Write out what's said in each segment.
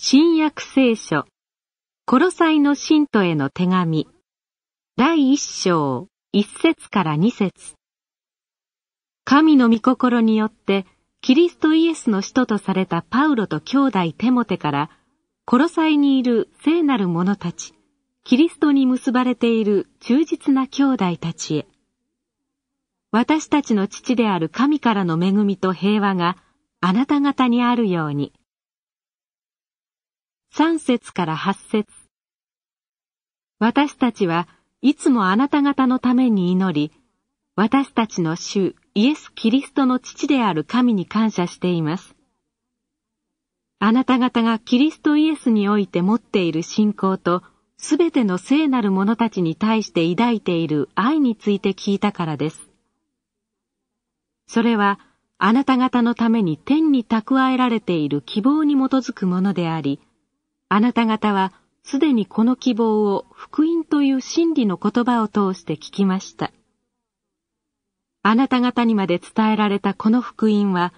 新約聖書、コロサイの信徒への手紙、第一章、一節から二節。神の御心によって、キリストイエスの使徒とされたパウロと兄弟テモテから、コロサイにいる聖なる者たち、キリストに結ばれている忠実な兄弟たちへ。私たちの父である神からの恵みと平和があなた方にあるように。3節から8節私たちはいつもあなた方のために祈り、私たちの主イエス・キリストの父である神に感謝しています。あなた方がキリストイエスにおいて持っている信仰と、すべての聖なる者たちに対して抱いている愛について聞いたからです。それは、あなた方のために天に蓄えられている希望に基づくものであり、あなた方はすでにこの希望を福音という真理の言葉を通して聞きました。あなた方にまで伝えられたこの福音は、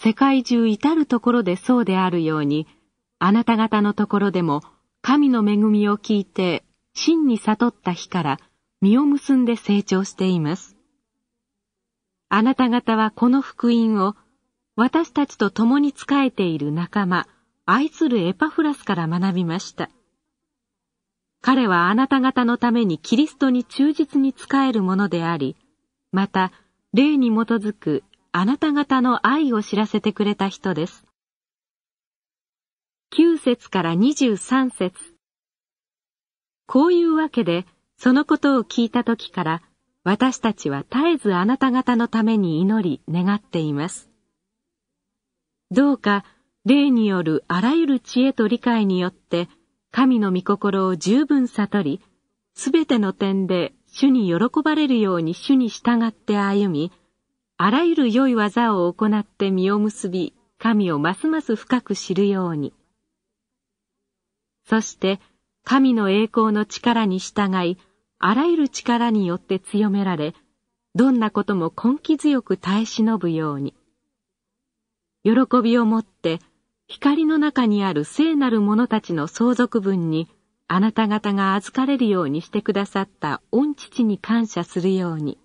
世界中至るところでそうであるように、あなた方のところでも神の恵みを聞いて、真に悟った日から実を結んで成長しています。あなた方はこの福音を私たちと共に仕えている仲間、愛するエパフラスから学びました。彼はあなた方のためにキリストに忠実に仕えるものであり、また、霊に基づくあなた方の愛を知らせてくれた人です。9節から23節こういうわけで、そのことを聞いた時から、私たちは絶えずあなた方のために祈り願っています。どうか霊によるあらゆる知恵と理解によって、神の御心を十分悟り、すべての点で主に喜ばれるように主に従って歩み、あらゆる良い技を行って実を結び、神をますます深く知るように。そして、神の栄光の力に従い、あらゆる力によって強められ、どんなことも根気強く耐え忍ぶように。喜びをもって、光の中にある聖なる者たちの相続分にあなた方が預かれるようにしてくださった御父に感謝するように。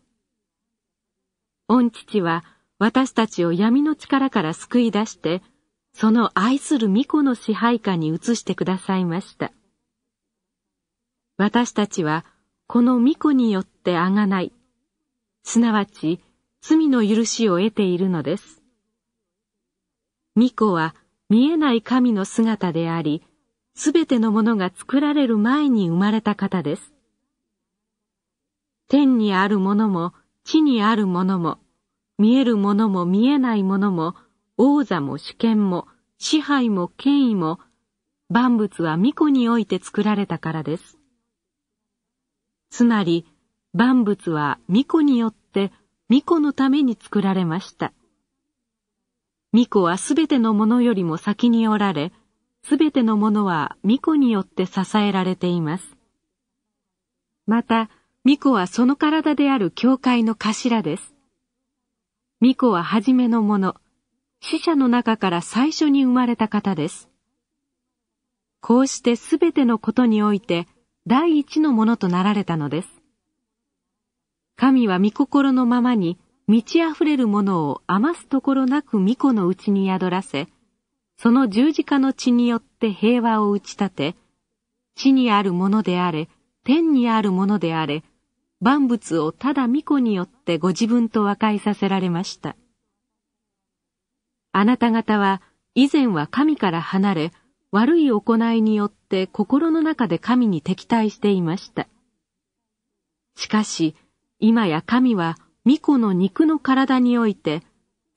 御父は私たちを闇の力から救い出して、その愛する巫女の支配下に移してくださいました。私たちは、この巫女によってあがない、すなわち罪の許しを得ているのです。巫女は見えない神の姿であり、すべてのものが作られる前に生まれた方です。天にあるものも、地にあるものも、見えるものも見えないものも、王座も主権も、支配も権威も、万物は巫女において作られたからです。つまり、万物は巫女によって、巫女のために作られました。巫女はすべてのものよりも先におられ、すべてのものは巫女によって支えられています。また、巫女はその体である教会の頭です。巫女は初めのもの、死者の中から最初に生まれた方です。こうしてすべてのことにおいて、第一のものとなられたのです。神は御心のままに満ち溢れるものを余すところなく巫女のうちに宿らせ、その十字架の血によって平和を打ち立て、地にあるものであれ、天にあるものであれ、万物をただ巫女によってご自分と和解させられました。あなた方は、以前は神から離れ、悪い行いによって心の中で神に敵対していました。しかし、今や神は巫女の肉の体において、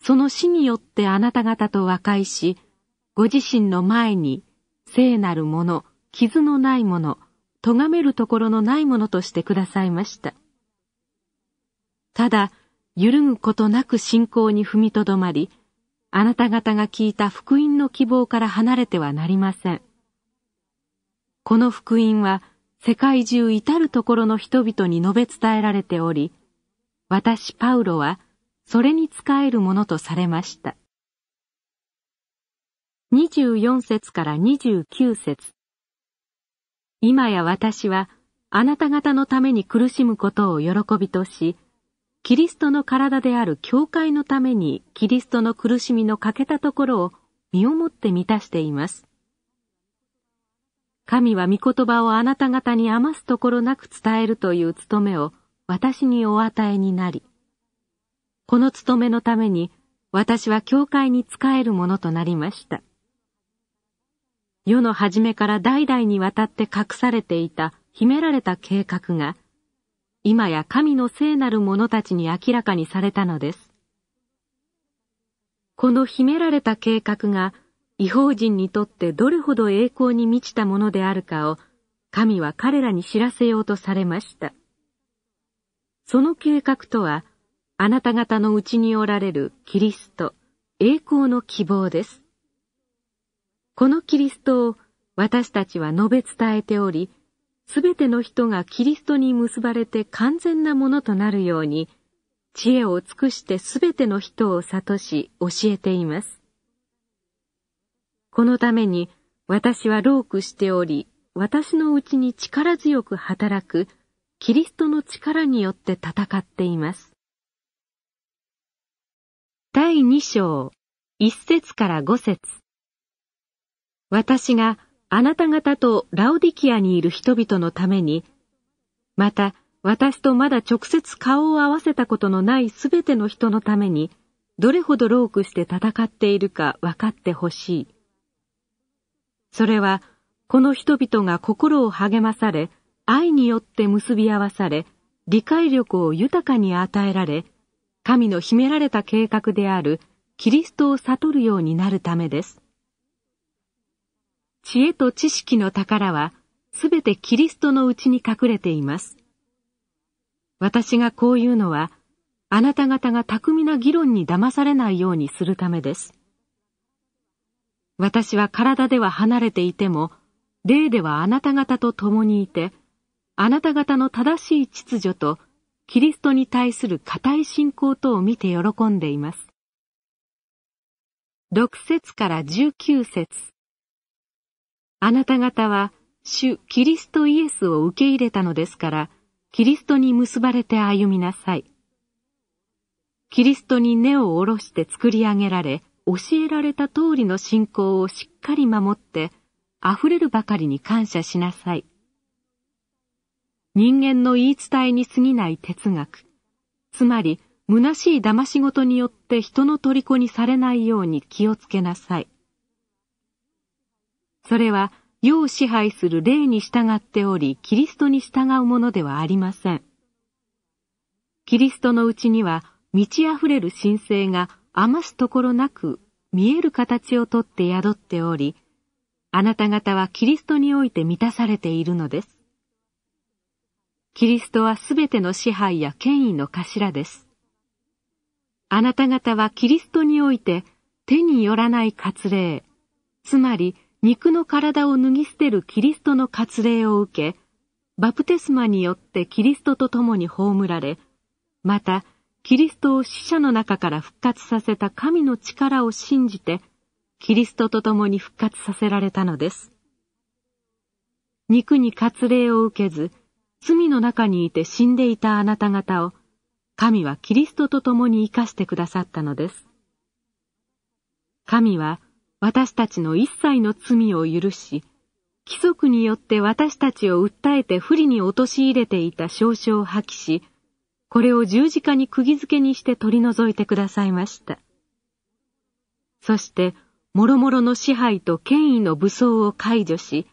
その死によってあなた方と和解し、ご自身の前に、聖なるもの、傷のないもの、咎めるところのないものとしてくださいました。ただ、揺るぐことなく信仰に踏みとどまり、あなた方が聞いた福音の希望から離れてはなりません。この福音は世界中至るところの人々に述べ伝えられており、私パウロはそれに仕えるものとされました。24節から29節今や私はあなた方のために苦しむことを喜びとし、キリストの体である教会のためにキリストの苦しみの欠けたところを身をもって満たしています。神は御言葉をあなた方に余すところなく伝えるという務めを私にお与えになり、この務めのために私は教会に仕えるものとなりました。世の初めから代々にわたって隠されていた秘められた計画が、今や神の聖なる者たちに明らかにされたのです。この秘められた計画が、違法人にとってどれほど栄光に満ちたものであるかを、神は彼らに知らせようとされました。その計画とは、あなた方のうちにおられるキリスト、栄光の希望です。このキリストを私たちは述べ伝えており、すべての人がキリストに結ばれて完全なものとなるように、知恵を尽くしてすべての人を悟し教えています。このために私は老苦しており、私のうちに力強く働くキリストの力によって戦っています。第2章、1節から5節私があなた方とラオディキアにいる人々のために、また私とまだ直接顔を合わせたことのないすべての人のために、どれほど労苦して戦っているか分かってほしい。それは、この人々が心を励まされ、愛によって結び合わされ、理解力を豊かに与えられ、神の秘められた計画であるキリストを悟るようになるためです。知恵と知識の宝は、すべてキリストのうちに隠れています。私がこういうのは、あなた方が巧みな議論に騙されないようにするためです。私は体では離れていても、霊ではあなた方と共にいて、あなた方の正しい秩序とキリストに対する固い信仰とを見て喜んでいます。6節から19節あなた方は主キリストイエスを受け入れたのですから、キリストに結ばれて歩みなさい。キリストに根を下ろして作り上げられ、教えられた通りの信仰をしっかり守って、溢れるばかりに感謝しなさい。人間の言い伝えに過ぎない哲学、つまり、虚しい騙し事によって人の虜にされないように気をつけなさい。それは、世を支配する霊に従っており、キリストに従うものではありません。キリストのうちには、満ち溢れる神聖が余すところなく見える形をとって宿っており、あなた方はキリストにおいて満たされているのです。キリストはすべての支配や権威の頭です。あなた方はキリストにおいて手によらない割礼、つまり肉の体を脱ぎ捨てるキリストの割礼を受け、バプテスマによってキリストと共に葬られ、また、キリストを死者の中から復活させた神の力を信じて、キリストと共に復活させられたのです。肉に割礼を受けず、罪の中にいて死んでいたあなた方を、神はキリストと共に生かしてくださったのです。神は私たちの一切の罪を許し、規則によって私たちを訴えて不利に陥れていた証書を破棄し、これを十字架に釘付けにして取り除いてくださいました。そして、諸々の支配と権威の武装を解除し、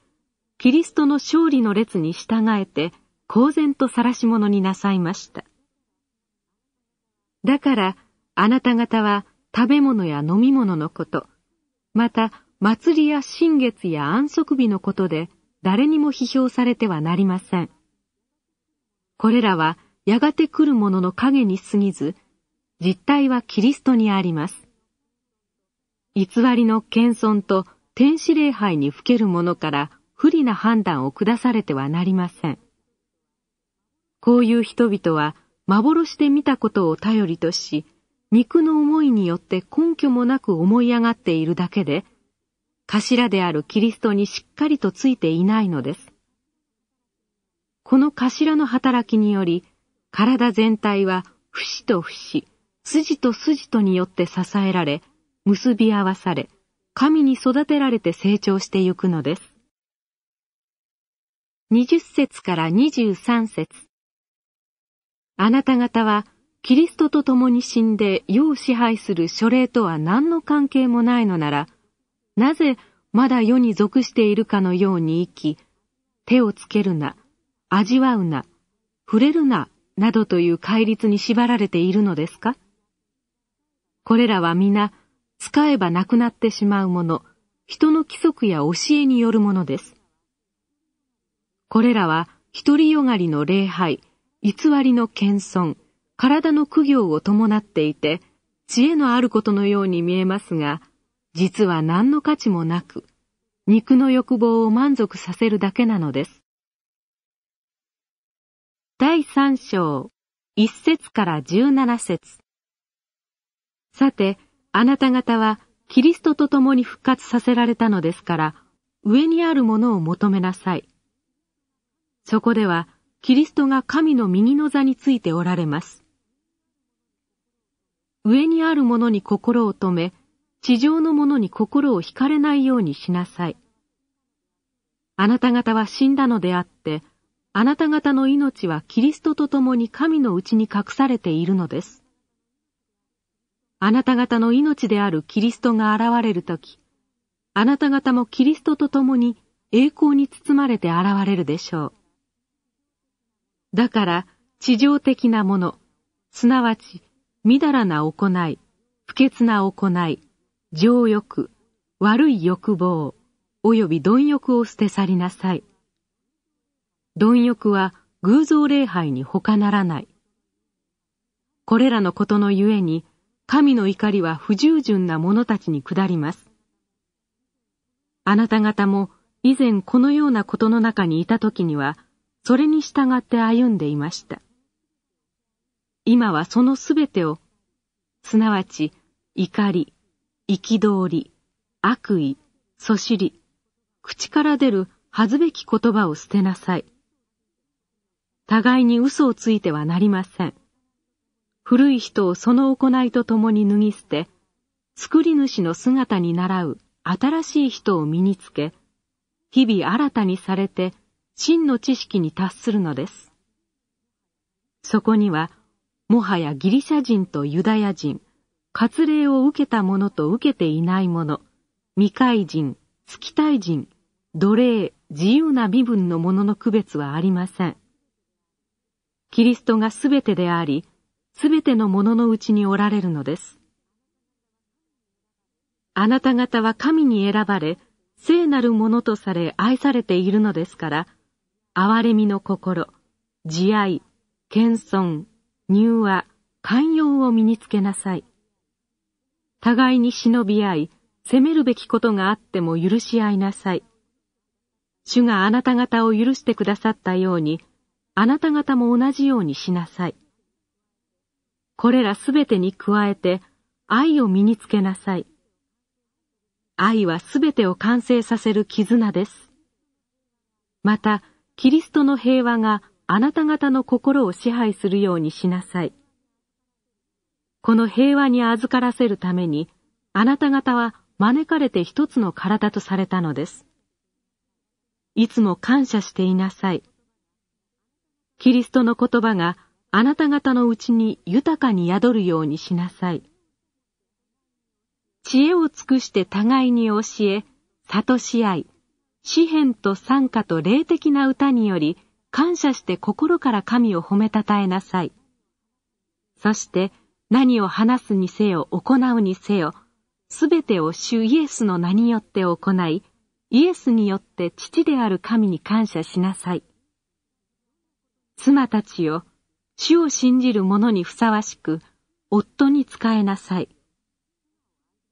キリストの勝利の列に従えて、公然と晒し者になさいました。だから、あなた方は食べ物や飲み物のこと、また祭りや新月や安息日のことで誰にも批評されてはなりません。これらはやがて来るものの影に過ぎず、実態はキリストにあります。偽りの謙遜と天使礼拝にふける者から不利な判断を下されてはなりません。こういう人々は幻で見たことを頼りとし、肉の思いによって根拠もなく思い上がっているだけで、頭であるキリストにしっかりとついていないのです。この頭の働きにより、体全体は節と節、筋と筋とによって支えられ、結び合わされ、神に育てられて成長してゆくのです。20節から23節あなた方はキリストと共に死んで世を支配する書類とは何の関係もないのなら、なぜまだ世に属しているかのように生き、手をつけるな、味わうな、触れるな、などという戒律に縛られているのですかこれらは皆、使えばなくなってしまうもの、人の規則や教えによるものです。これらは、独りよがりの礼拝、偽りの謙遜、体の苦行を伴っていて、知恵のあることのように見えますが、実は何の価値もなく、肉の欲望を満足させるだけなのです。第三章、一節から十七節。さて、あなた方は、キリストと共に復活させられたのですから、上にあるものを求めなさい。そこでは、キリストが神の右の座についておられます。上にあるものに心を留め、地上のものに心を惹かれないようにしなさい。あなた方は死んだのであって、あなた方の命はキリストと共に神のうちに隠されているのです。あなた方の命であるキリストが現れるとき、あなた方もキリストと共に栄光に包まれて現れるでしょう。だから地上的なもの、すなわち、みだらな行い、不潔な行い、情欲、悪い欲望、及び貪欲を捨て去りなさい。貪欲は偶像礼拝に他ならない。これらのことのゆえに、神の怒りは不従順な者たちに下ります。あなた方も以前このようなことの中にいた時には、それに従って歩んでいました。今はそのすべてを、すなわち怒り、憤り、悪意、そしり、口から出る恥ずべき言葉を捨てなさい。互いに嘘をついてはなりません。古い人をその行いと共に脱ぎ捨て、作り主の姿に習う新しい人を身につけ、日々新たにされて真の知識に達するのです。そこには、もはやギリシャ人とユダヤ人、割礼を受けた者と受けていない者、未開人、月体人、奴隷、自由な身分の者の区別はありません。キリストがすべてであり、すべての者のうちにおられるのです。あなた方は神に選ばれ、聖なる者とされ愛されているのですから、憐れみの心、慈愛、謙遜、柔和、寛容を身につけなさい。互いに忍び合い、責めるべきことがあっても許し合いなさい。主があなた方を許してくださったように、あなた方も同じようにしなさい。これらすべてに加えて、愛を身につけなさい。愛はすべてを完成させる絆です。また、キリストの平和があなた方の心を支配するようにしなさい。この平和に預からせるために、あなた方は招かれて一つの体とされたのです。いつも感謝していなさい。キリストの言葉があなた方のうちに豊かに宿るようにしなさい。知恵を尽くして互いに教え、悟し合い、詩篇と賛歌と霊的な歌により、感謝して心から神を褒めたたえなさい。そして、何を話すにせよ、行うにせよ、すべてを主イエスの名によって行い、イエスによって父である神に感謝しなさい。妻たちよ、主を信じる者にふさわしく、夫に仕えなさい。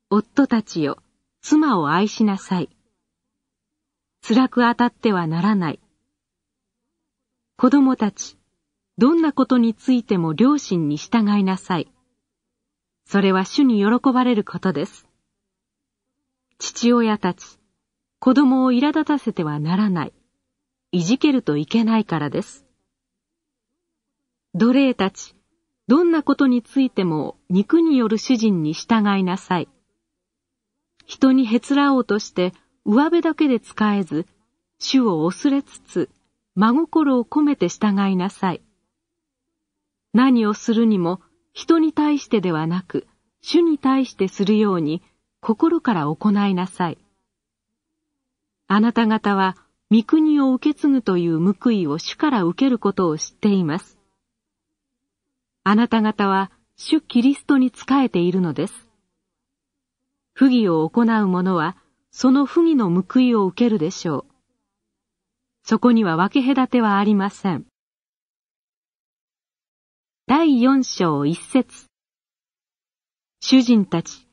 夫たちよ、妻を愛しなさい。辛く当たってはならない。子供たち、どんなことについても両親に従いなさい。それは主に喜ばれることです。父親たち、子供を苛立たせてはならない。いじけるといけないからです。奴隷たち、どんなことについても肉による主人に従いなさい。人にへつらおうとして上辺だけで使えず、主を恐れつつ、真心を込めて従いなさい。何をするにも、人に対してではなく、主に対してするように、心から行いなさい。あなた方は、御国を受け継ぐという報いを主から受けることを知っています。あなた方は、主キリストに仕えているのです。不義を行う者は、その不義の報いを受けるでしょう。そこには分け隔てはありません。第四章一節主人たち、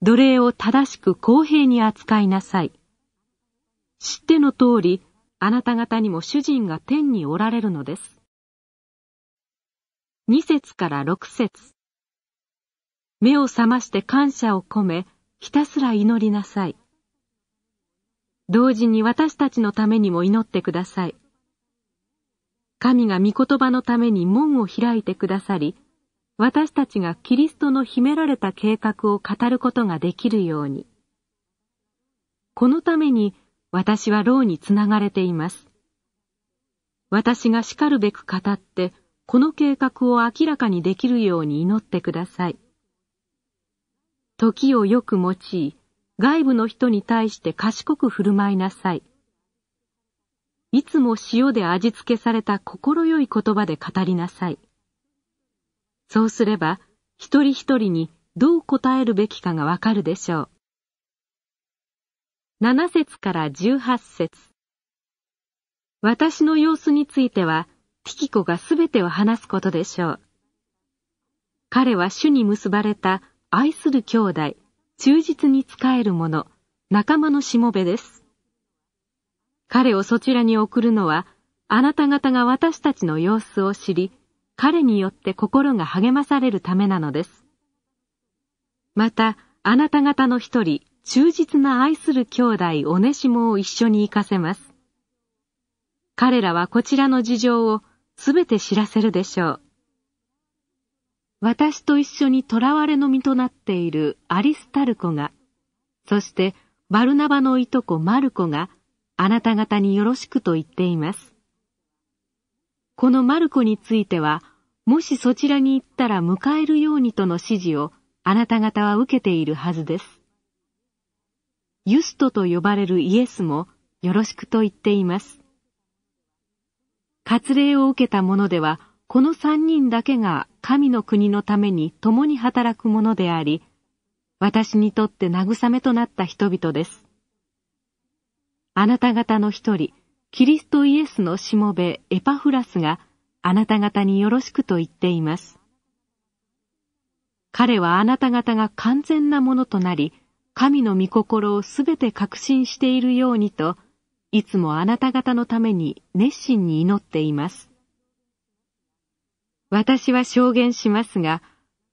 奴隷を正しく公平に扱いなさい。知っての通り、あなた方にも主人が天におられるのです。二節から六節目を覚まして感謝を込め、ひたすら祈りなさい。同時に私たちのためにも祈ってください。神が御言葉のために門を開いてくださり、私たちがキリストの秘められた計画を語ることができるように。このために私は牢につながれています。私がしかるべく語って、この計画を明らかにできるように祈ってください。時をよく用い、外部の人に対して賢く振る舞いなさい。いつも塩で味付けされた心よい言葉で語りなさい。そうすれば、一人一人にどう答えるべきかがわかるでしょう。7節から18節私の様子については、ティキコがすべてを話すことでしょう。彼は主に結ばれた愛する兄弟、忠実に仕える者、仲間のしもべです。彼をそちらに送るのは、あなた方が私たちの様子を知り、彼によって心が励まされるためなのです。また、あなた方の一人、忠実な愛する兄弟おねしもを一緒に行かせます。彼らはこちらの事情をすべて知らせるでしょう。私と一緒に囚われの身となっているアリスタルコが、そしてバルナバのいとこマルコが、あなた方によろしくと言っています。このマルコについては、もしそちらに行ったら迎えるようにとの指示をあなた方は受けているはずです。ユストと呼ばれるイエスもよろしくと言っています。割礼を受けた者では、この三人だけが神の国のために共に働くものであり、私にとって慰めとなった人々です。あなた方の一人、キリストイエスのしもべエパフラスがあなた方によろしくと言っています。彼はあなた方が完全なものとなり、神の御心をすべて確信しているようにと、いつもあなた方のために熱心に祈っています。私は証言しますが、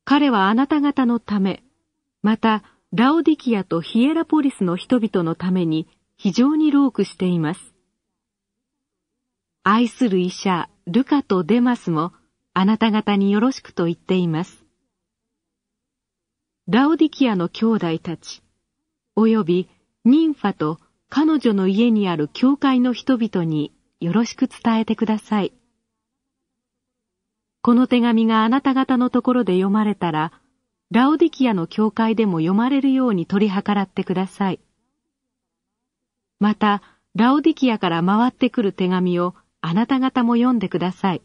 彼はあなた方のため、また、ラオディキアとヒエラポリスの人々のために非常にロークしています。愛する医者、ルカとデマスも、あなた方によろしくと言っています。ラオディキアの兄弟たち、およびニンファと彼女の家にある教会の人々によろしく伝えてください。この手紙があなた方のところで読まれたら、ラオディキアの教会でも読まれるように取り計らってください。また、ラオディキアから回ってくる手紙をあなた方も読んでください。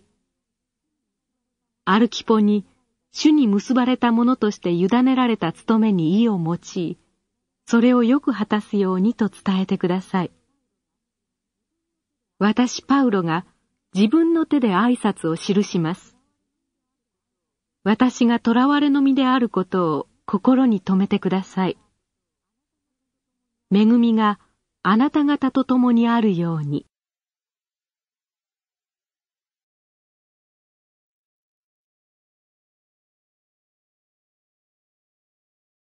アルキポに、主に結ばれた者として委ねられた務めに意を用い、それをよく果たすようにと伝えてください。私パウロが自分の手で挨拶を記します。私が囚われの身であることを心に留めてください。恵みがあなた方と共にあるように。